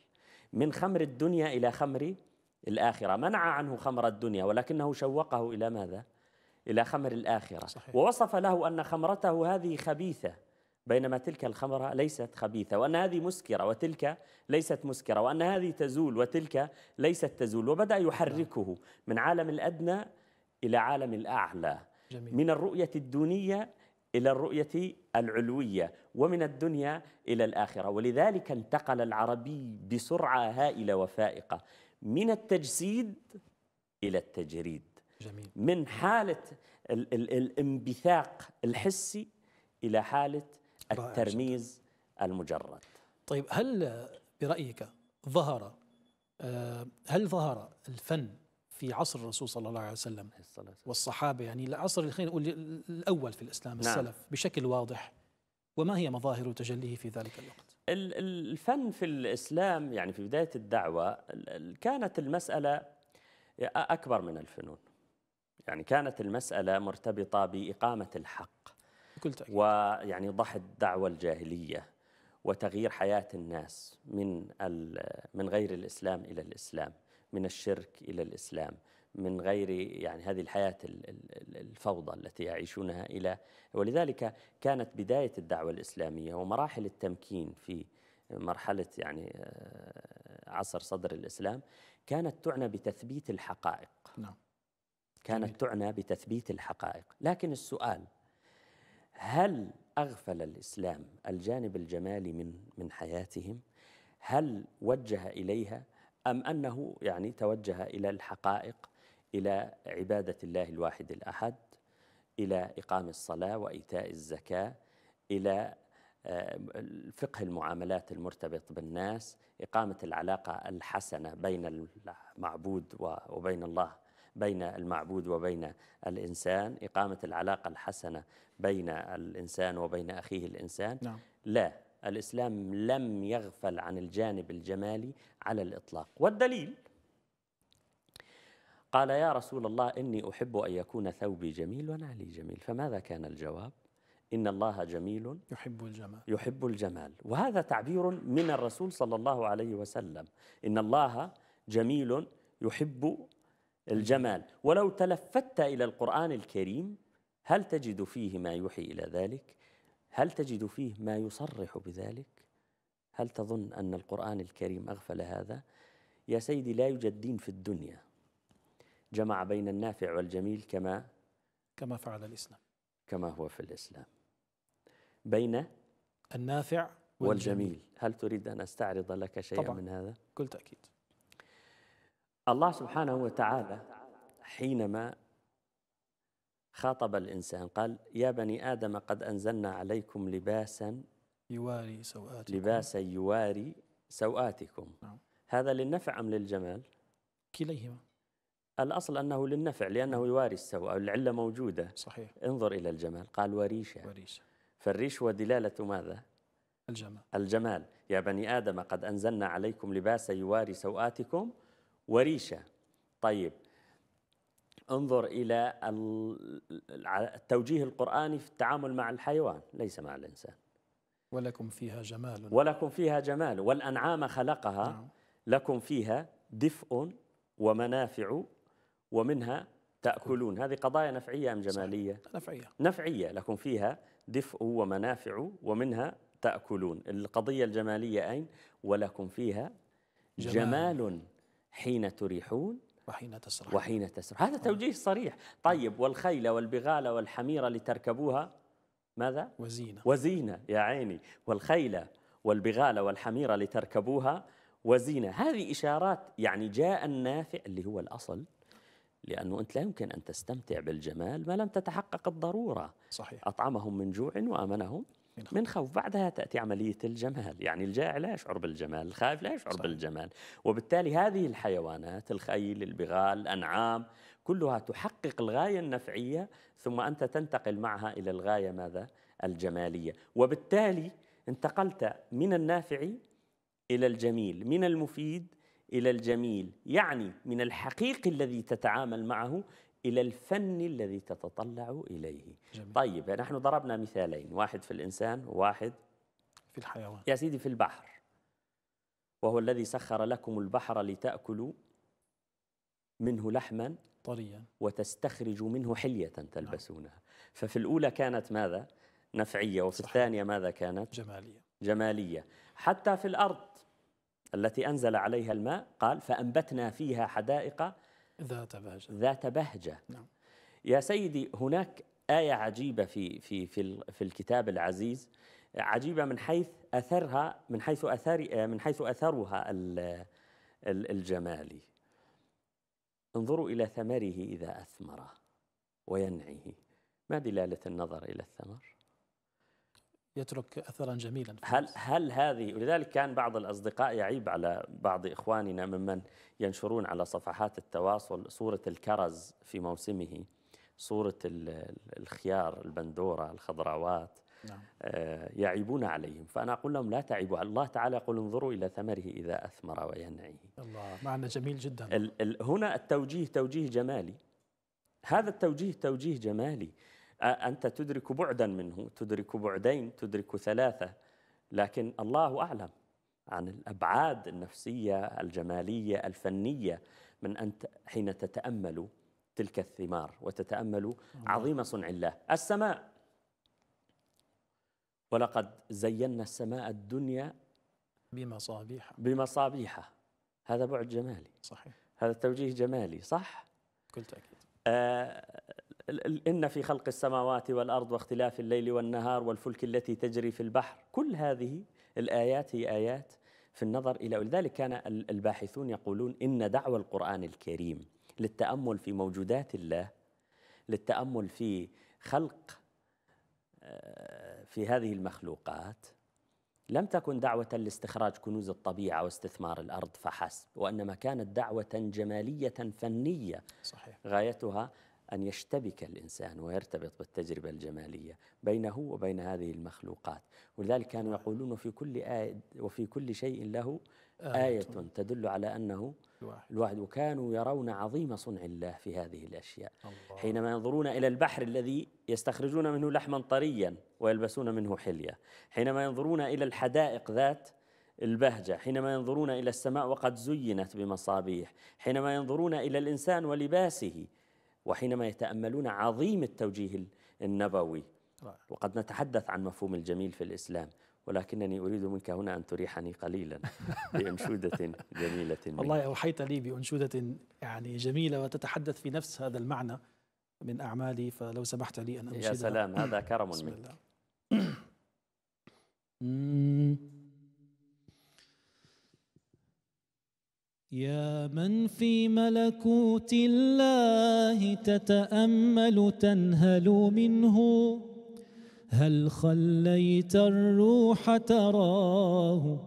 B: من خمر الدنيا إلى خمر الآخرة منع عنه خمر الدنيا ولكنه شوقه إلى ماذا؟ إلى خمر الآخرة صحيح. ووصف له أن خمرته هذه خبيثة بينما تلك الخمرة ليست خبيثة وأن هذه مسكرة وتلك ليست مسكرة وأن هذه تزول وتلك ليست تزول وبدأ يحركه من عالم الأدنى إلى عالم الأعلى جميل. من الرؤية الدونية إلى الرؤية العلوية ومن الدنيا إلى الآخرة ولذلك انتقل العربي بسرعة هائلة وفائقة من التجسيد إلى التجريد جميل. من حالة ال ال الانبثاق الحسي إلى حالة
A: الترميز
B: المجرد
A: طيب هل برأيك ظهر آه، هل ظهر الفن في عصر الرسول صلى الله عليه وسلم والصحابة يعني العصر خلينا نقول الأول في الإسلام نعم. السلف بشكل واضح وما هي مظاهر تجليه في ذلك الوقت؟
B: الفن في الإسلام يعني في بداية الدعوة كانت المسألة أكبر من الفنون يعني كانت المسألة مرتبطة بإقامة الحق بكل تأكيد ويعني ضحد دعوة الجاهلية وتغيير حياة الناس من من غير الإسلام إلى الإسلام من الشرك إلى الإسلام من غير يعني هذه الحياة الفوضى التي يعيشونها إلى ولذلك كانت بداية الدعوة الإسلامية ومراحل التمكين في مرحلة يعني آه، عصر صدر الإسلام كانت تعنى بتثبيت الحقائق نعم كانت تعنى بتثبيت الحقائق لكن السؤال هل أغفل الإسلام الجانب الجمالي من من حياتهم هل وجه إليها أم أنه يعني توجه إلى الحقائق إلى عبادة الله الواحد الأحد إلى إقام الصلاة وإيتاء الزكاة إلى آه، فقه المعاملات المرتبط بالناس إقامة العلاقة الحسنة بين المعبود وبين الله بين المعبود وبين الإنسان إقامة العلاقة الحسنة بين الإنسان وبين أخيه الإنسان نعم. لا الإسلام لم يغفل عن الجانب الجمالي على الإطلاق والدليل قال يا رسول الله إني أحب أن يكون ثوبي جميل ونعلي جميل فماذا كان الجواب؟ إن الله جميل يحب الجمال يحب الجمال وهذا تعبير من الرسول صلى الله عليه وسلم إن الله جميل يحب الجمال ولو تلفت إلى القرآن الكريم هل تجد فيه ما يوحي إلى ذلك؟ هل تجد فيه ما يصرح بذلك؟ هل تظن أن القرآن الكريم أغفل هذا؟ يا سيدي لا يوجد دين في الدنيا جمع بين النافع والجميل كما
A: كما فعل الإسلام
B: كما هو في الإسلام بين النافع والجميل, والجميل. هل تريد أن أستعرض لك شيئا من هذا؟ كل تأكيد الله سبحانه وتعالى حينما خاطب الإنسان قال يا بني آدم قد أنزلنا عليكم لباسا
A: يواري سوآتكم لباسا
B: يواري سوآتكم نعم. هذا للنفع أم للجمال؟ كليهما الأصل أنه للنفع لأنه يواري السوء العلة موجودة صحيح انظر إلى الجمال قال وريشة وريشة فالريش هو دلالة ماذا؟ الجمال الجمال يا بني آدم قد أنزلنا عليكم لباسا يواري سوآتكم وريشه طيب انظر الى التوجيه القراني في التعامل مع الحيوان ليس مع الانسان
A: ولكم فيها جمال
B: ولكم فيها جمال والانعام خلقها نعم. لكم فيها دفء ومنافع ومنها تاكلون هذه قضايا نفعيه ام جماليه نفعيه نفعيه لكم فيها دفء ومنافع ومنها تاكلون القضيه الجماليه اين ولكم فيها جمال, جمال حين تريحون وحين تسرحون وحين تسرحون هذا توجيه صريح طيب والخيل والبغال والحمير لتركبوها ماذا؟ وزينة وزينة يا عيني والخيل والبغال والحمير لتركبوها وزينة هذه إشارات يعني جاء النافع اللي هو الأصل لأنه أنت لا يمكن أن تستمتع بالجمال ما لم تتحقق الضرورة صحيح أطعمهم من جوع وأمنهم نعم. من خوف. بعدها تأتي عملية الجمال يعني الجائع لا يشعر بالجمال الخائف لا يشعر صحيح. بالجمال وبالتالي هذه الحيوانات الخيل البغال الأنعام كلها تحقق الغاية النفعية ثم أنت تنتقل معها إلى الغاية ماذا الجمالية وبالتالي انتقلت من النافع إلى الجميل من المفيد إلى الجميل يعني من الحقيقي الذي تتعامل معه إلى الفن الذي تتطلع إليه جميل. طيب نحن ضربنا مثالين واحد في الإنسان وواحد في الحيوان يا سيدي في البحر وهو الذي سخر لكم البحر لتأكلوا منه لحما طريا وتستخرجوا منه حلية نعم. تلبسونها ففي الأولى كانت ماذا؟ نفعية وفي صحيح. الثانية ماذا كانت؟ جمالية جمالية حتى في الأرض التي أنزل عليها الماء قال فأنبتنا فيها حدائق ذات بهجة ذات بهجة نعم. يا سيدي هناك آية عجيبة في في في في الكتاب العزيز عجيبة من حيث أثرها من حيث أثر من حيث أثرها الجمالي انظروا إلى ثمره إذا أثمر وينعيه ما دلالة النظر إلى الثمر
A: يترك اثرا جميلا
B: هل هل هذه ولذلك كان بعض الاصدقاء يعيب على بعض اخواننا ممن ينشرون على صفحات التواصل صوره الكرز في موسمه صوره الخيار البندوره الخضراوات نعم. آه، يعيبون عليهم فأنا أقول لهم لا تعيبوا الله تعالى يقول انظروا إلى ثمره إذا أثمر وينعيه
A: الله معنى جميل جدا
B: هنا التوجيه توجيه جمالي هذا التوجيه توجيه جمالي أنت تدرك بعدا منه تدرك بعدين تدرك ثلاثة لكن الله أعلم عن الأبعاد النفسية الجمالية الفنية من أنت حين تتأمل تلك الثمار وتتأمل عظيم صنع الله السماء ولقد زينا السماء الدنيا بمصابيح بمصابيح هذا بعد جمالي صحيح هذا توجيه جمالي صح؟ كل تأكيد آه إن في خلق السماوات والأرض واختلاف الليل والنهار والفلك التي تجري في البحر كل هذه الآيات هي آيات في النظر إلى ولذلك كان الباحثون يقولون إن دعوة القرآن الكريم للتأمل في موجودات الله للتأمل في خلق آه، في هذه المخلوقات لم تكن دعوة لاستخراج كنوز الطبيعة واستثمار الأرض فحسب وإنما كانت دعوة جمالية فنية صحيح. غايتها أن يشتبك الإنسان ويرتبط بالتجربة الجمالية بينه وبين هذه المخلوقات ولذلك كانوا يقولون في كل آية وفي كل شيء له آية, آية تدل على أنه الواحد وكانوا يرون عظيم صنع الله في هذه الأشياء حينما ينظرون إلى البحر الذي يستخرجون منه لحما طريا ويلبسون منه حلية حينما ينظرون إلى الحدائق ذات البهجة حينما ينظرون إلى السماء وقد زينت بمصابيح حينما ينظرون إلى الإنسان ولباسه وحينما يتأملون عظيم التوجيه النبوي وقد نتحدث عن مفهوم الجميل في الإسلام ولكنني أريد منك هنا أن تريحني قليلا [laughs] بأنشودة جميلة منك. والله
A: أوحيت لي بأنشودة يعني جميلة وتتحدث في نفس هذا المعنى من أعمالي فلو سمحت لي أن أنشدها يا سلام هذا كرم منك [clears throat] يا من في ملكوت الله تتامل تنهل منه هل خليت الروح تراه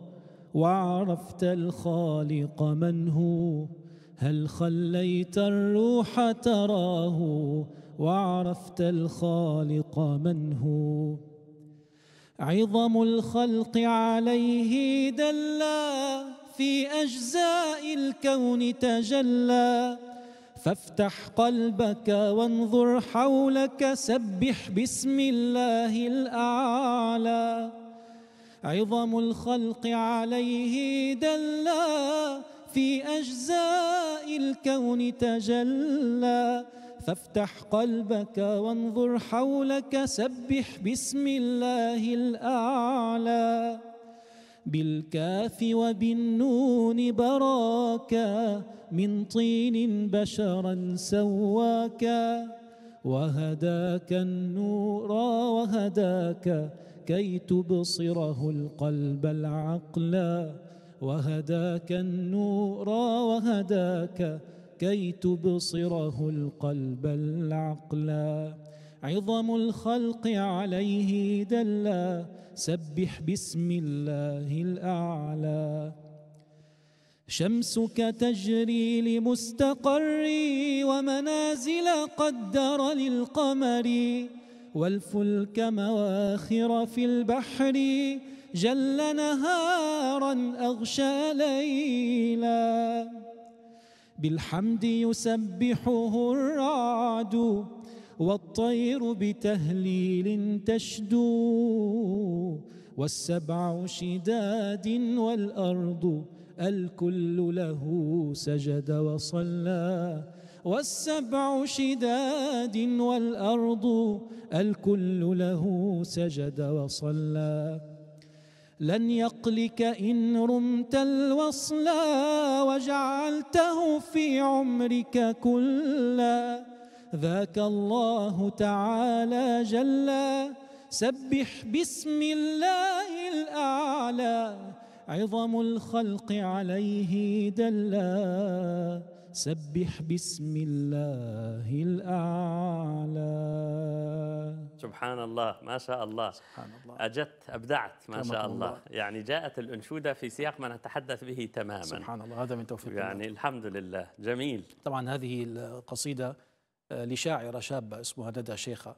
A: وعرفت الخالق من هو هل خليت الروح تراه وعرفت الخالق من هو عظم الخلق عليه دلّا في أجزاء الكون تجلى فافتح قلبك وانظر حولك سبح باسم الله الأعلى عظم الخلق عليه دلّا في أجزاء الكون تجلى فافتح قلبك وانظر حولك سبح باسم الله الأعلى بالكاف وبالنون براكا من طين بشرا سواكا وهداك النور وهداك كي تبصره القلب العقلا وهداك النور وهداك كي تبصره القلب العقلا عظم الخلق عليه دلا سبح باسم الله الأعلى شمسك تجري لمستقر ومنازل قدر للقمر والفلك مواخر في البحر جل نهارا أغشى ليلا بالحمد يسبحه الرعد والطير بتهليل تشدو والسبع شداد والأرض الكل له سجد وصلى والسبع شداد والأرض الكل له سجد وصلى لن يقلك إن رمت الوصلى وجعلته في عمرك كلا ذاك الله تعالى جلّا سبح باسم الله الأعلى عظم الخلق عليه دلا سبح باسم الله الأعلى
B: سبحان الله ما شاء الله سبحان الله أجدت أبدعت ما شاء الله. الله يعني جاءت الأنشودة في سياق ما نتحدث به تماما سبحان
A: الله هذا من توفيق يعني
B: الله. الحمد لله جميل
A: طبعا هذه القصيدة آه، لشاعرة شابة اسمها ندى شيخة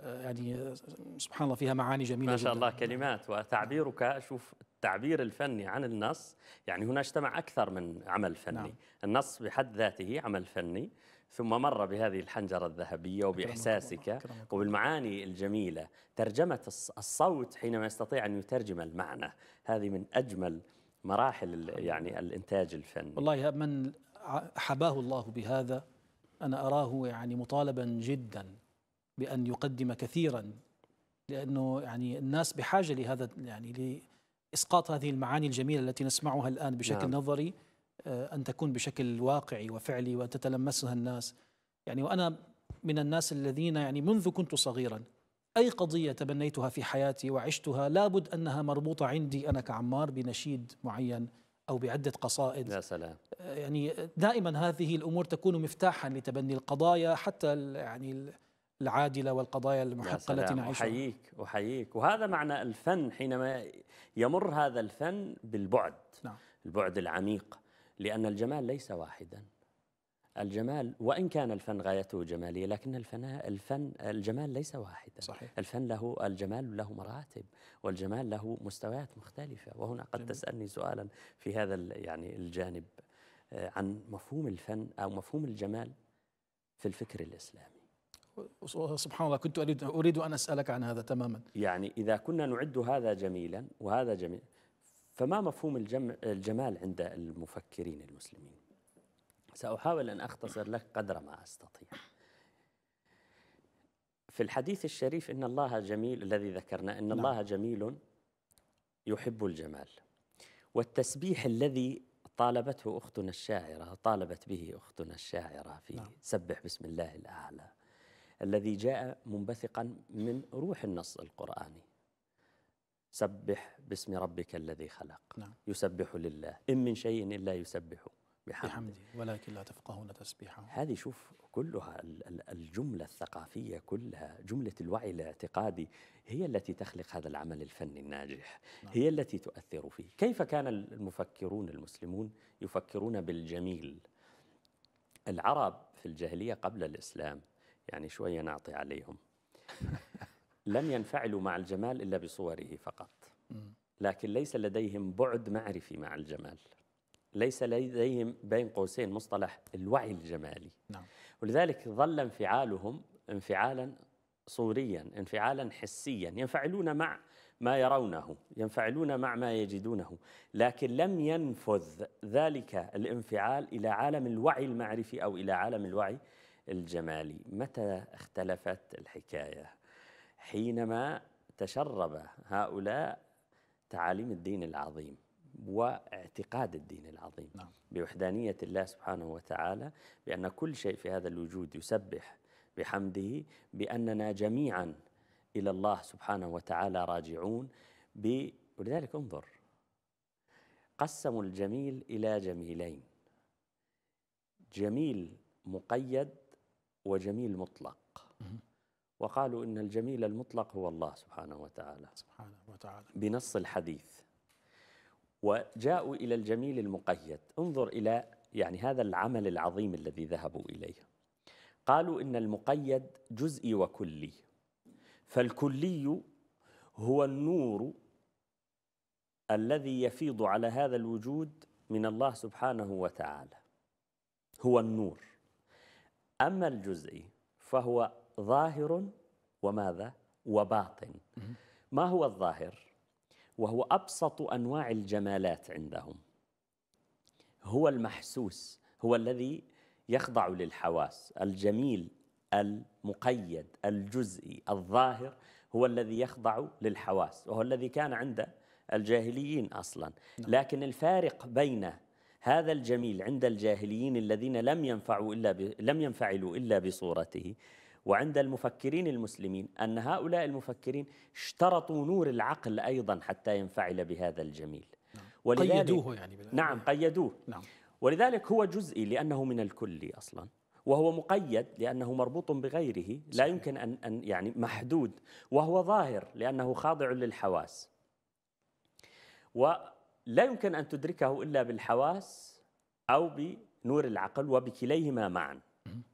A: آه، يعني آه، سبحان الله فيها معاني جميلة ما شاء الله
B: جداً. كلمات وتعبيرك أشوف التعبير الفني عن النص يعني هنا اجتمع أكثر من عمل فني نعم. النص بحد ذاته عمل فني ثم مر بهذه الحنجرة الذهبية وبإحساسك وبالمعاني الجميلة ترجمة الصوت حينما يستطيع أن يترجم المعنى هذه من أجمل مراحل يعني الإنتاج الفني
A: والله من حباه الله بهذا أنا أراه يعني مطالبا جدا بأن يقدم كثيرا لأنه يعني الناس بحاجة لهذا يعني لإسقاط هذه المعاني الجميلة التي نسمعها الآن بشكل نعم. نظري آه، أن تكون بشكل واقعي وفعلي وتتلمسها الناس يعني وأنا من الناس الذين يعني منذ كنت صغيرا أي قضية تبنيتها في حياتي وعشتها لابد أنها مربوطة عندي أنا كعمار بنشيد معين أو بعدة قصائد يا سلام آه، يعني دائما هذه الأمور تكون مفتاحا لتبني القضايا حتى يعني العادلة والقضايا المحقة التي نعيشها أحييك
B: أحييك وهذا معنى الفن حينما يمر هذا الفن بالبعد نعم. البعد العميق لأن الجمال ليس واحدا الجمال وإن كان الفن غايته جمالية لكن الفن, الفن الجمال ليس واحدا صحيح. الفن له الجمال له مراتب والجمال له مستويات مختلفة وهنا قد جميل. تسألني سؤالا في هذا يعني الجانب آه، عن مفهوم الفن أو مفهوم الجمال في الفكر الإسلامي
A: سبحان الله كنت أريد, أريد أن أسألك عن هذا تماما
B: يعني إذا كنا نعد هذا جميلا وهذا جميل فما مفهوم الجمال عند المفكرين المسلمين سأحاول أن أختصر لك قدر ما أستطيع في الحديث الشريف إن الله جميل الذي ذكرنا إن نعم. الله جميل يحب الجمال والتسبيح الذي طالبته أختنا الشاعرة طالبت به أختنا الشاعرة في نعم. سبح بسم الله الأعلى الذي جاء منبثقا من روح النص القرآني سبح باسم ربك الذي خلق نعم. يسبح لله إن من شيء إلا يسبحه بحمده, بحمده
A: ولكن لا تفقهون تسبيحه
B: هذه شوف كلها الجملة الثقافية كلها جملة الوعي الاعتقادي هي التي تخلق هذا العمل الفني الناجح نعم. هي التي تؤثر فيه كيف كان المفكرون المسلمون يفكرون بالجميل العرب في الجاهلية قبل الإسلام يعني شوية نعطي عليهم [laughs] لم ينفعلوا مع الجمال إلا بصوره فقط لكن ليس لديهم بعد معرفي مع الجمال ليس لديهم بين قوسين مصطلح الوعي الجمالي نعم. ولذلك ظل انفعالهم انفعالا صوريا انفعالا حسيا ينفعلون مع ما يرونه ينفعلون مع ما يجدونه لكن لم ينفذ ذلك الانفعال إلى عالم الوعي المعرفي أو إلى عالم الوعي الجمالي متى اختلفت الحكاية حينما تشرب هؤلاء تعاليم الدين العظيم واعتقاد الدين العظيم نعم. بوحدانية الله سبحانه وتعالى بأن كل شيء في هذا الوجود يسبح بحمده بأننا جميعا إلى الله سبحانه وتعالى راجعون ب... ولذلك انظر قسموا الجميل إلى جميلين جميل مقيد وجميل مطلق وقالوا إن الجميل المطلق هو الله سبحانه وتعالى سبحانه وتعالى بنص الحديث وجاءوا إلى الجميل المقيد انظر إلى يعني هذا العمل العظيم الذي ذهبوا إليه قالوا إن المقيد جزئي وكلي فالكلي هو النور الذي يفيض على هذا الوجود من الله سبحانه وتعالى هو النور أما الجزئي فهو ظاهر وماذا وباطن ما هو الظاهر وهو ابسط انواع الجمالات عندهم هو المحسوس هو الذي يخضع للحواس الجميل المقيد الجزئي الظاهر هو الذي يخضع للحواس وهو الذي كان عند الجاهليين اصلا نعم. لكن الفارق بين هذا الجميل عند الجاهليين الذين لم ينفعوا الا ب... لم ينفعلوا الا بصورته وعند المفكرين المسلمين أن هؤلاء المفكرين اشترطوا نور العقل أيضا حتى ينفعل بهذا الجميل نعم. ولذلك قيدوه يعني نعم قيدوه نعم. ولذلك هو جزئي لأنه من الكلي أصلا وهو مقيد لأنه مربوط بغيره لا يمكن أن, أن يعني محدود وهو ظاهر لأنه خاضع للحواس ولا يمكن أن تدركه إلا بالحواس أو بنور العقل وبكليهما معا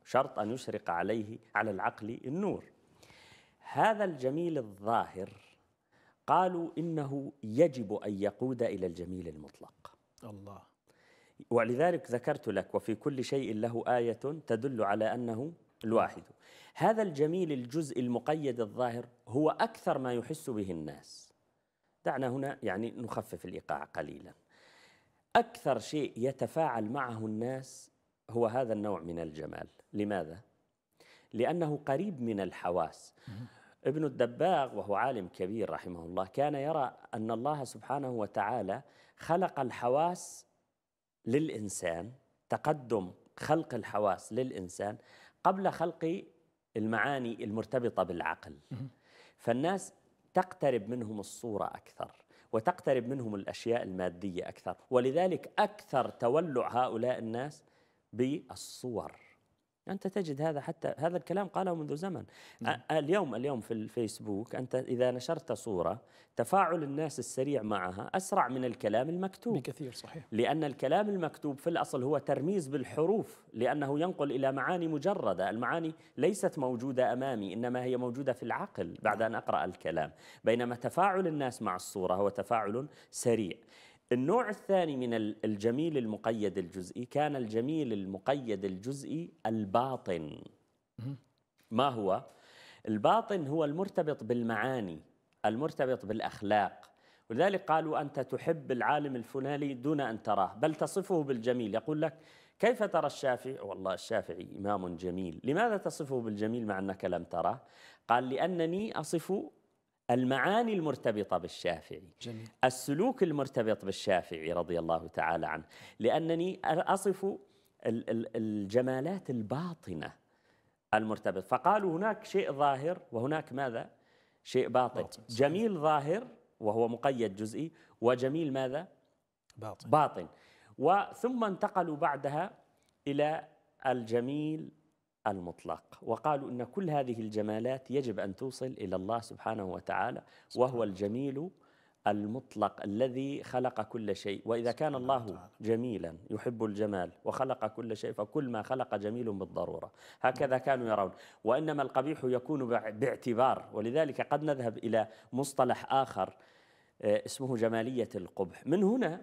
B: شرط أن يشرق عليه على العقل النور هذا الجميل الظاهر قالوا إنه يجب أن يقود إلى الجميل المطلق الله ولذلك ذكرت لك وفي كل شيء له آية تدل على أنه الواحد هذا الجميل الجزء المقيد الظاهر هو أكثر ما يحس به الناس دعنا هنا يعني نخفف الإيقاع قليلا أكثر شيء يتفاعل معه الناس هو هذا النوع من الجمال لماذا؟ لأنه قريب من الحواس ابن الدباغ وهو عالم كبير رحمه الله كان يرى أن الله سبحانه وتعالى خلق الحواس للإنسان تقدم خلق الحواس للإنسان قبل خلق المعاني المرتبطة بالعقل فالناس تقترب منهم الصورة أكثر وتقترب منهم الأشياء المادية أكثر ولذلك أكثر تولع هؤلاء الناس بالصور أنت تجد هذا حتى هذا الكلام قاله منذ زمن نعم. اليوم اليوم في الفيسبوك أنت إذا نشرت صورة تفاعل الناس السريع معها أسرع من الكلام المكتوب بكثير صحيح لأن الكلام المكتوب في الأصل هو ترميز بالحروف لأنه ينقل إلى معاني مجردة المعاني ليست موجودة أمامي إنما هي موجودة في العقل بعد أن أقرأ الكلام بينما تفاعل الناس مع الصورة هو تفاعل سريع النوع الثاني من الجميل المقيد الجزئي كان الجميل المقيد الجزئي الباطن ما هو؟ الباطن هو المرتبط بالمعاني المرتبط بالأخلاق ولذلك قالوا أنت تحب العالم الفلاني دون أن تراه بل تصفه بالجميل يقول لك كيف ترى الشافعي؟ والله الشافعي إمام جميل لماذا تصفه بالجميل مع أنك لم تراه؟ قال لأنني أصف المعاني المرتبطة بالشافعي جميل. السلوك المرتبط بالشافعي رضي الله تعالى عنه لأنني أصف الجمالات الباطنة المرتبط فقالوا هناك شيء ظاهر وهناك ماذا شيء باطن, باطن. جميل ظاهر وهو مقيد جزئي وجميل ماذا باطن, باطن. وثم انتقلوا بعدها إلى الجميل المطلق وقالوا ان كل هذه الجمالات يجب ان توصل الى الله سبحانه وتعالى وهو الجميل المطلق الذي خلق كل شيء وإذا كان الله جميلا يحب الجمال وخلق كل شيء فكل ما خلق جميل بالضرورة هكذا كانوا يرون وإنما القبيح يكون باعتبار ولذلك قد نذهب إلى مصطلح آخر آه، اسمه جمالية القبح من هنا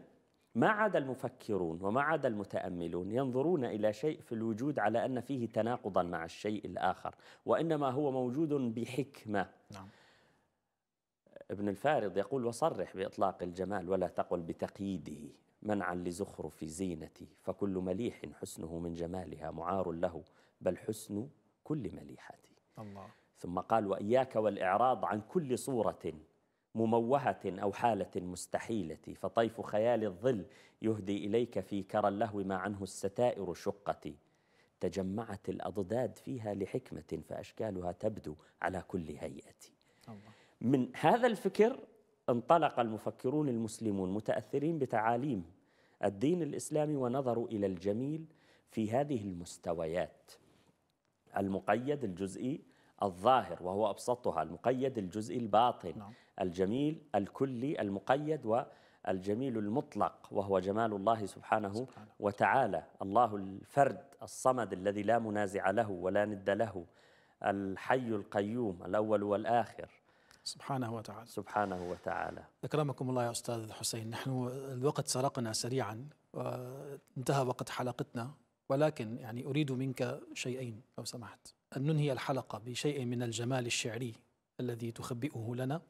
B: ما عدا المفكرون وما عدا المتأملون ينظرون إلى شيء في الوجود على أن فيه تناقضا مع الشيء الآخر وإنما هو موجود بحكمة نعم. ابن الفارض يقول وصرح بإطلاق الجمال ولا تقل بتقييده منعا لزخرف زينتي فكل مليح حسنه من جمالها معار له بل حسن كل مليحتي الله ثم قال وإياك والإعراض عن كل صورة مموهة أو حالة مستحيلة فطيف خيال الظل يهدي إليك في كرى اللهو ما عنه الستائر شقتي تجمعت الأضداد فيها لحكمة فأشكالها تبدو على كل هيئة من هذا الفكر انطلق المفكرون المسلمون متأثرين بتعاليم الدين الإسلامي ونظروا إلى الجميل في هذه المستويات المقيد الجزئي الظاهر وهو أبسطها المقيد الجزئي الباطن نعم. الجميل الكلي المقيد والجميل المطلق وهو جمال الله سبحانه, سبحانه وتعالى الله الفرد الصمد الذي لا منازع له ولا ند له الحي القيوم الأول والآخر سبحانه وتعالى سبحانه وتعالى
A: أكرمكم الله يا أستاذ حسين نحن الوقت سرقنا سريعا وانتهى وقت حلقتنا ولكن يعني أريد منك شيئين لو سمحت أن ننهي الحلقة بشيء من الجمال الشعري الذي تخبئه لنا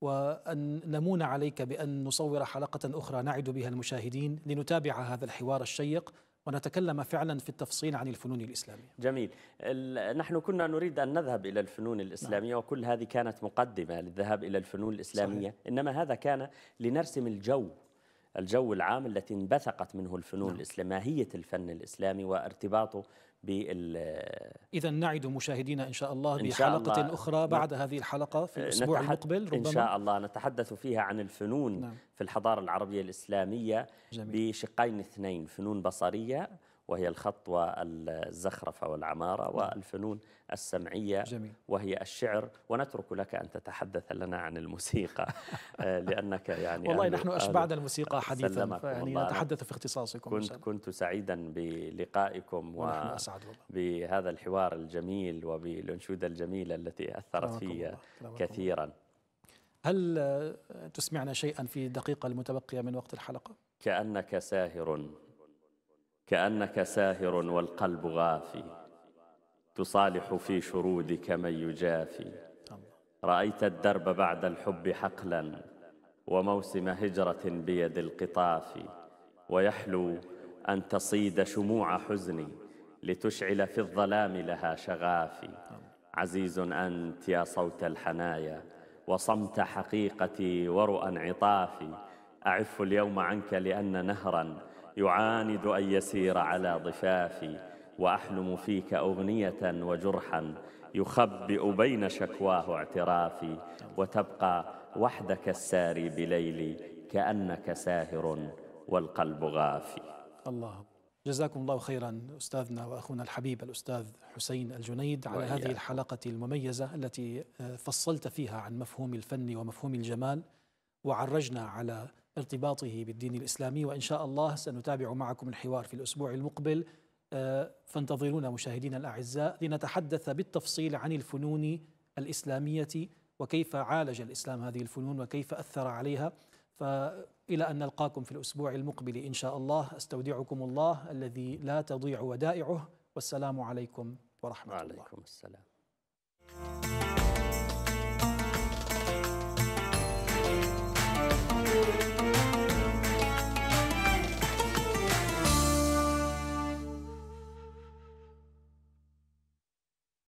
A: وأن نمون عليك بأن نصور حلقة أخرى نعد بها المشاهدين لنتابع هذا الحوار الشيق ونتكلم فعلا في التفصيل عن الفنون الإسلامية
B: جميل نحن كنا نريد أن نذهب إلى الفنون الإسلامية نعم. وكل هذه كانت مقدمة للذهاب إلى الفنون الإسلامية صحيح. إنما هذا كان لنرسم الجو الجو العام التي انبثقت منه الفنون نعم. الإسلامية ماهية الفن الإسلامي وارتباطه بال
A: إذا نعد مشاهدينا إن شاء الله إن شاء بحلقة الله أخرى بعد هذه الحلقة في الأسبوع المقبل ربما إن شاء
B: الله نتحدث فيها عن الفنون نعم. في الحضارة العربية الإسلامية جميل. بشقين اثنين فنون بصرية وهي الخط والزخرفة والعمارة نعم. والفنون السمعية جميل. وهي الشعر ونترك لك أن تتحدث لنا عن الموسيقى [laughs] آه، لأنك يعني والله نحن آه، أشبعنا الموسيقى حديثا يعني نتحدث
A: في اختصاصكم كنت,
B: كنت سعيدا بلقائكم وبهذا الحوار الجميل وبالأنشودة الجميلة التي أثرت في كثيرا هل تسمعنا شيئا
A: في الدقيقة المتبقية من وقت الحلقة؟
B: كأنك ساهر كأنك ساهر والقلب غافي تصالح في شرودك من يجافي رأيت الدرب بعد الحب حقلا وموسم هجرة بيد القطاف ويحلو أن تصيد شموع حزني لتشعل في الظلام لها شغافي عزيز أنت يا صوت الحنايا وصمت حقيقتي ورؤى انعطافي أعف اليوم عنك لأن نهراً يعاند أن يسير على ضفافي وأحلم فيك أغنية وجرحا يخبئ بين شكواه اعترافي وتبقى وحدك الساري بليلي كأنك ساهر والقلب غافي
A: الله جزاكم الله خيرا أستاذنا وأخونا الحبيب الأستاذ حسين الجنيد على هذه الحلقة المميزة التي آه، فصلت فيها عن مفهوم الفن ومفهوم الجمال وعرجنا على ارتباطه بالدين الإسلامي وإن شاء الله سنتابع معكم الحوار في الأسبوع المقبل آه، فانتظرونا مشاهدينا الأعزاء لنتحدث بالتفصيل عن الفنون الإسلامية وكيف عالج الإسلام هذه الفنون وكيف أثر عليها فإلى أن نلقاكم في الأسبوع المقبل إن شاء الله أستودعكم الله الذي لا تضيع ودائعه والسلام عليكم ورحمة الله
B: وعليكم السلام